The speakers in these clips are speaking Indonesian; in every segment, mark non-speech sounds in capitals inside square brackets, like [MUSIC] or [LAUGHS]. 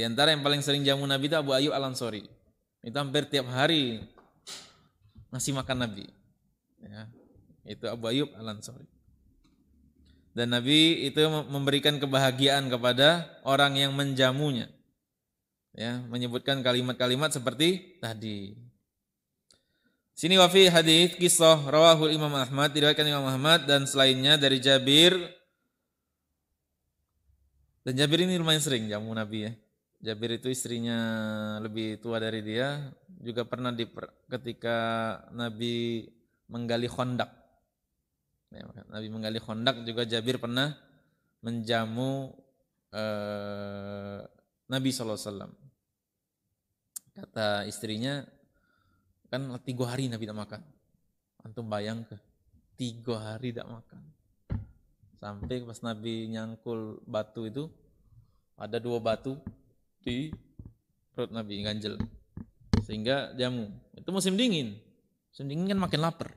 Di antara yang paling sering jamu Nabi itu Abu Ayub Al Ansori. Itu hampir tiap hari ngasih makan Nabi. Ya, itu Abu Ayub Al Ansori. Dan Nabi itu memberikan kebahagiaan kepada orang yang menjamunya. Ya, menyebutkan kalimat-kalimat seperti tadi. Sini wafi hadis kisah rawahul Imam Ahmad diriwayatkan Imam Ahmad dan selainnya dari Jabir dan Jabir ini lumayan sering jamu Nabi ya. Jabir itu istrinya lebih tua dari dia juga pernah di ketika Nabi menggali kondak ya, Nabi menggali kondak juga Jabir pernah menjamu eh, Nabi SAW kata istrinya kan tiga hari Nabi tak makan antum bayang ke tiga hari tak makan sampai pas Nabi nyangkul batu itu ada dua batu di perut Nabi ganjel sehingga jamu itu musim dingin musim dingin kan makin lapar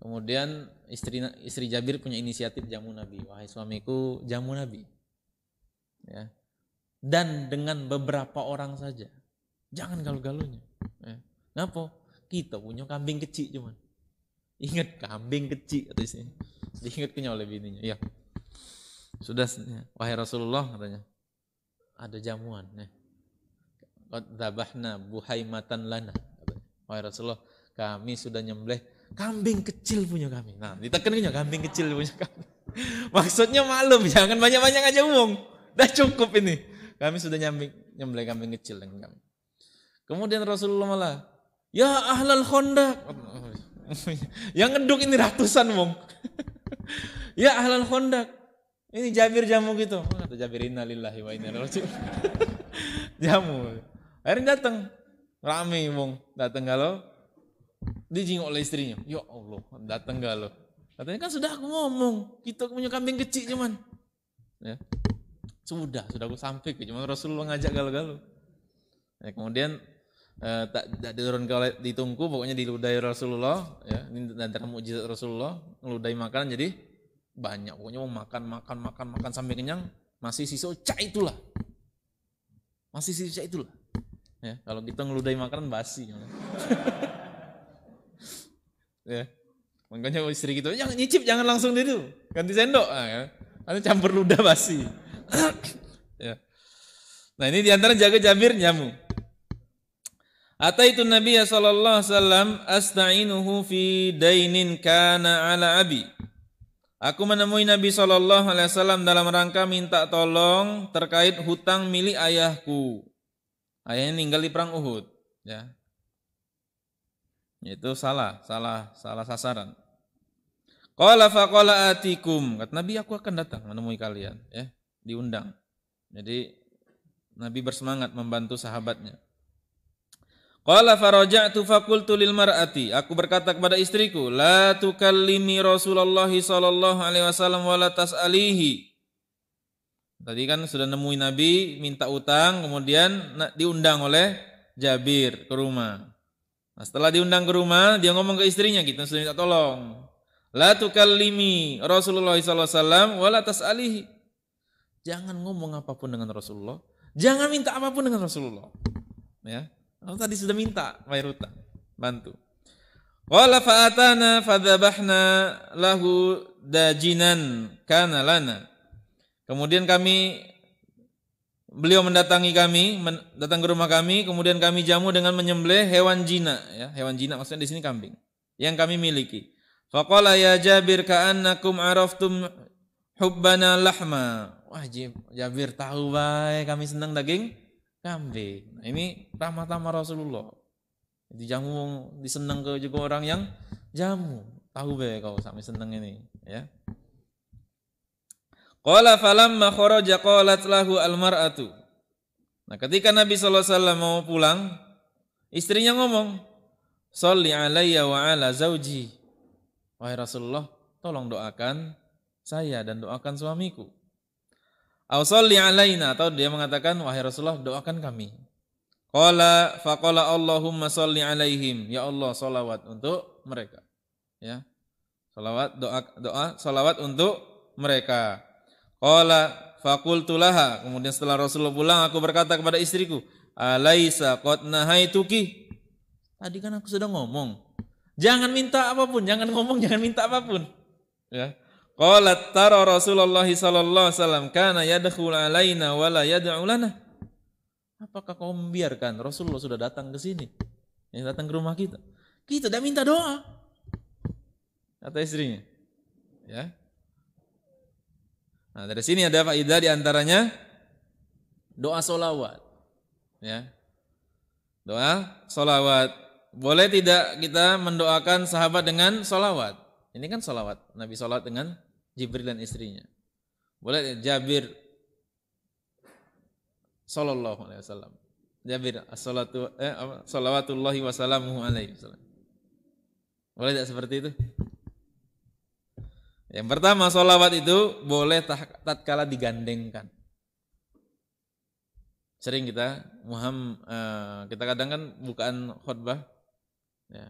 kemudian istri istri Jabir punya inisiatif jamu Nabi wahai suamiku jamu Nabi ya dan dengan beberapa orang saja jangan galu-galunya ya. Kenapa? Kita punya kambing kecil cuman. Ingat kambing kecil atau sini. diinget kenyal oleh bininya. Iya. Ya. Sudah wahai Rasulullah katanya ada jamuan nah qad buhaimatan lana wahai Rasulullah kami sudah nyembelih kambing kecil punya kami nah ditekeninnya kambing kecil punya kami [LAUGHS] maksudnya maklum jangan banyak-banyak aja umum dah cukup ini kami sudah nyambing nyembelih kambing kecil dengan kami kemudian Rasulullah malah ya ahlal honda, [LAUGHS] yang ngeduk ini ratusan wong [LAUGHS] ya ahlal honda. Ini Jabir jamu gitu. atau Jabir inna lillahi wa inna ilaihi [LAUGHS] Jamu. Akhirnya datang. Rame mong datang galau. jingok oleh istrinya. Ya Allah, datang galau. Katanya kan sudah aku ngomong, kita punya kambing kecil cuman. Ya. Sudah, sudah aku sampai ke cuman Rasulullah ngajak galau-galau. Ya, kemudian eh, tak, tak diturunkan oleh ditungku, pokoknya diludahi Rasulullah, ya, ini antara mukjizat Rasulullah, ngeludai makanan jadi banyak pokoknya mau makan makan makan makan sampai kenyang masih sisa cah itulah masih sisa itulah ya kalau kita ngeludahi makanan basi [LAUGHS] ya makanya istri kita jangan nyicip jangan langsung dulu ganti sendok nah, ya. ada campur ludah basi [COUGHS] ya. nah ini diantara jaga jamir nyamuk itu Nabi sallallahu alaihi wasallam astainuhu fi dainin kana ala abi. Aku menemui Nabi Shallallahu Alaihi Wasallam dalam rangka minta tolong terkait hutang milik ayahku. Ayahnya meninggal di perang Uhud, ya. Itu salah, salah, salah sasaran. Qala faqala atikum. Kata Nabi aku akan datang menemui kalian, ya, diundang. Jadi Nabi bersemangat membantu sahabatnya. Qala faraja'tu faqultu lil mar'ati aku berkata kepada istriku la tukallimi Rasulullah sallallahu alaihi wasallam wala tas'alihi Tadi kan sudah nemuin Nabi minta utang kemudian diundang oleh Jabir ke rumah. Nah, setelah diundang ke rumah dia ngomong ke istrinya gitu sudah minta tolong. La tukallimi Rasulullah sallallahu alaihi wasallam wala tas'alihi Jangan ngomong apapun dengan Rasulullah, jangan minta apapun dengan Rasulullah. Ya. Kamu tadi sudah minta Wairuta bantu. Qala fa'atana fadzabahna lahu dajinan kana lana. Kemudian kami beliau mendatangi kami, datang ke rumah kami, kemudian kami jamu dengan menyembelih hewan jina ya, hewan jina maksudnya di sini kambing yang kami miliki. Faqala ya Jabir ka'annakum araftum hubbana lahma. Wah, Jabir tahu baik kami senang daging kambing. Nah, ini tamat rahmat Rasulullah. Jadi jamu diseneng ke juga orang yang jamu. Tahu be kau sampai seneng ini, ya. Qala falamma kharaja qalat lahu almar'atu. Nah, ketika Nabi sallallahu alaihi wasallam mau pulang, istrinya ngomong, "Shalli alayya wa ala zauji." Wahai Rasulullah, tolong doakan saya dan doakan suamiku. Ausalli alaina atau dia mengatakan wahai Rasulullah doakan kami. Qala faqala Allahumma salli alaihim ya Allah salawat untuk mereka. Ya. Salawat doa doa salawat untuk mereka. Qala faqultu laha kemudian setelah Rasulullah pulang aku berkata kepada istriku alaisa qad nahaituki Tadi kan aku sudah ngomong. Jangan minta apapun, jangan ngomong, [LAUGHS] jangan minta apapun. Ya. Qalat tara Rasulullah sallallahu alaihi wasallam kana yadkhul alaina wa la yad'u lana. Apakah kau membiarkan Rasulullah sudah datang ke sini? Yang datang ke rumah kita. Kita tidak minta doa. Kata istrinya. Ya. Nah, dari sini ada faedah di antaranya doa solawat. Ya. Doa solawat. Boleh tidak kita mendoakan sahabat dengan solawat? Ini kan solawat. Nabi solawat dengan Jibril dan istrinya. Boleh ya, Jabir sallallahu alaihi wasallam. Jabir salatu eh wasallamu alaihi wasallam. Boleh tidak seperti itu? Yang pertama sholawat itu boleh tatkala digandengkan. Sering kita Muhammad, eh, kita kadang kan bukaan khutbah ya,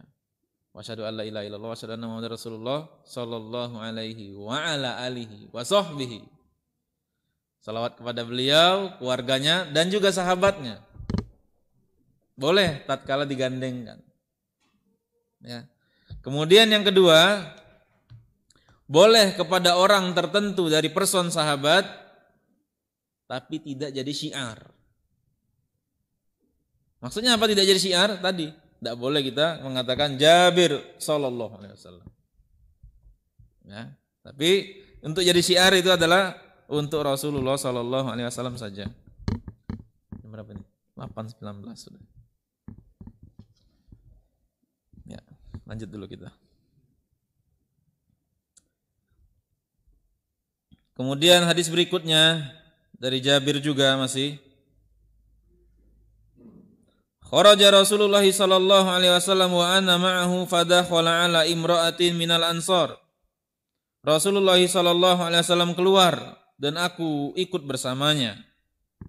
wa asyhadu an la ilaha illallah wa asyhadu anna muhammadar rasulullah sallallahu alaihi wa ala alihi wa sahbihi. Salawat kepada beliau, keluarganya dan juga sahabatnya. Boleh tatkala digandengkan. Ya. Kemudian yang kedua, boleh kepada orang tertentu dari person sahabat tapi tidak jadi syiar. Maksudnya apa tidak jadi syiar tadi? Tidak boleh kita mengatakan Jabir sallallahu alaihi wasallam. Ya, tapi untuk jadi syiar itu adalah untuk Rasulullah sallallahu alaihi wasallam saja. berapa ini? 8 19 sudah. Ya, lanjut dulu kita. Kemudian hadis berikutnya dari Jabir juga masih Kharaja Rasulullah sallallahu alaihi wasallam wa ana ma'ahu fadakhala ala imra'atin minal ansar. Rasulullah sallallahu alaihi wasallam keluar dan aku ikut bersamanya.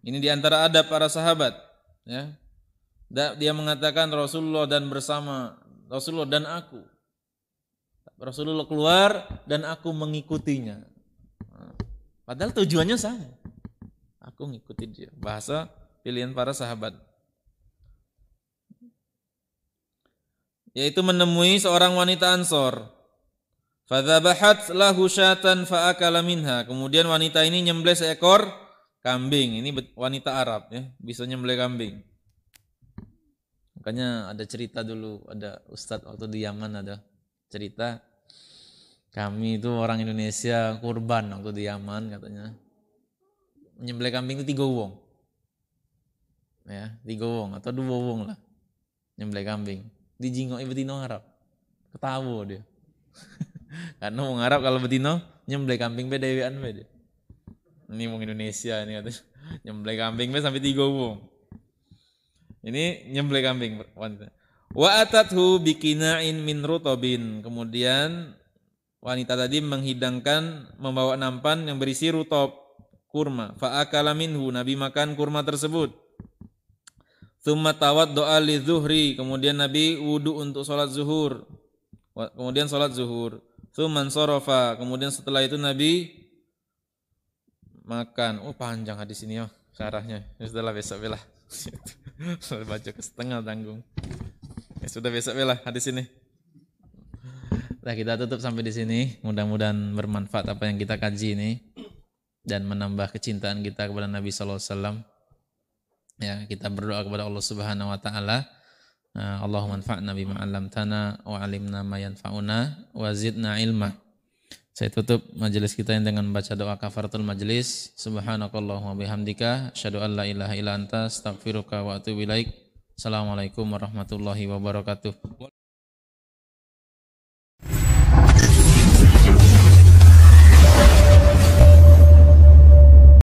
Ini diantara adab para sahabat, ya. Dia mengatakan Rasulullah dan bersama Rasulullah dan aku. Rasulullah keluar dan aku mengikutinya. Padahal tujuannya sama. Aku mengikuti dia. Bahasa pilihan para sahabat. yaitu menemui seorang wanita Ansor. Fadzabahat lahu syatan faakala minha. Kemudian wanita ini nyembelih seekor kambing. Ini wanita Arab ya, bisa nyembelih kambing. Makanya ada cerita dulu, ada ustadz waktu di Yaman ada cerita kami itu orang Indonesia kurban waktu di Yaman katanya. Menyembelih kambing itu tiga wong. Ya, tiga wong atau dua wong lah. Nyembelih kambing di jingok eh, betino ngarap ketawa dia [LAUGHS] karena mau ngarap kalau betino nyemble kambing be dewean be dia ini mau Indonesia ini katanya [LAUGHS] nyemble kambing be sampai tiga bu ini nyemble kambing wanita wa atathu bikina'in min rutobin kemudian wanita tadi menghidangkan membawa nampan yang berisi rutob kurma fa minhu nabi makan kurma tersebut Tsumma doa li zuhri. Kemudian Nabi wudu untuk sholat zuhur. Kemudian sholat zuhur. Tsumman sorofa. Kemudian setelah itu Nabi makan. Oh panjang hadis ini ya oh, syarahnya. Ya, sudahlah besok belah. [LAUGHS] baca ke setengah tanggung. Ya sudah besok belah hadis ini. Nah, kita tutup sampai di sini. Mudah-mudahan bermanfaat apa yang kita kaji ini dan menambah kecintaan kita kepada Nabi sallallahu alaihi wasallam ya kita berdoa kepada Allah Subhanahu wa taala eh, Allahumma anfa'na bima 'allamtana wa 'allimna ma yanfa'una wa zidna ilma saya tutup majelis kita yang dengan baca doa kafaratul majelis subhanakallahumma bihamdika Syadu an la ilaha illa anta astaghfiruka wa atubu ilaik assalamualaikum warahmatullahi wabarakatuh